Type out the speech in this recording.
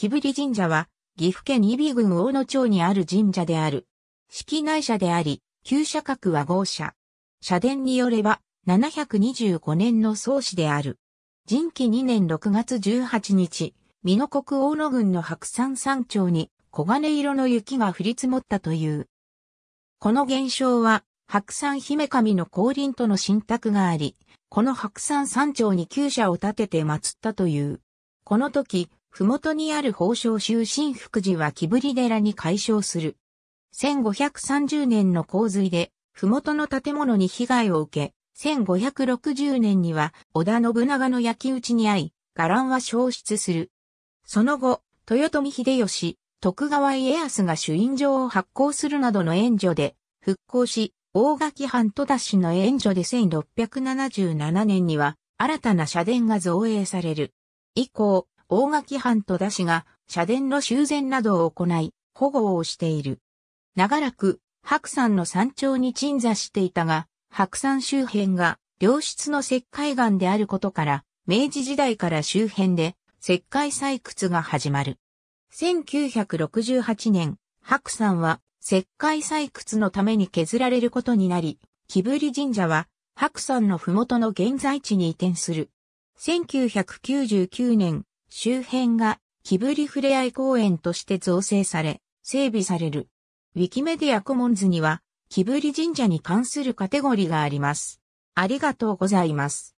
木振神社は、岐阜県伊比郡大野町にある神社である。式内社であり、旧社格は豪社。社殿によれば、725年の創始である。人紀2年6月18日、美濃国大野郡の白山山頂に黄金色の雪が降り積もったという。この現象は、白山姫神の降臨との信託があり、この白山山頂に旧舎を建てて祀ったという。この時、麓にある宝生州新福寺は木振寺に改称する。1530年の洪水で、麓の建物に被害を受け、1560年には織田信長の焼き討ちに遭い、伽藍は消失する。その後、豊臣秀吉、徳川家康が主印状を発行するなどの援助で、復興し、大垣藩戸田氏の援助で1677年には、新たな社殿が造営される。以降、大垣藩戸田氏が社殿の修繕などを行い、保護をしている。長らく白山の山頂に鎮座していたが、白山周辺が良質の石灰岩であることから、明治時代から周辺で石灰採掘が始まる。1968年、白山は石灰採掘のために削られることになり、木振神社は白山の麓の現在地に移転する。1999年、周辺がキブリふれあい公園として造成され、整備される。ウィキメディアコモンズには、キブリ神社に関するカテゴリーがあります。ありがとうございます。